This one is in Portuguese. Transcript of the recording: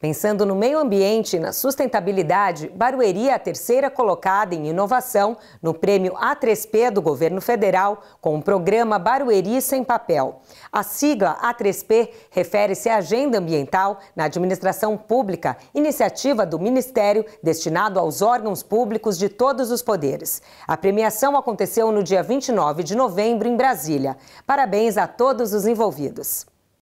Pensando no meio ambiente e na sustentabilidade, Barueri é a terceira colocada em inovação no prêmio A3P do governo federal com o programa Barueri Sem Papel. A sigla A3P refere-se à Agenda Ambiental na Administração Pública, iniciativa do Ministério destinado aos órgãos públicos de todos os poderes. A premiação aconteceu no dia 29 de novembro em Brasília. Parabéns a todos os envolvidos.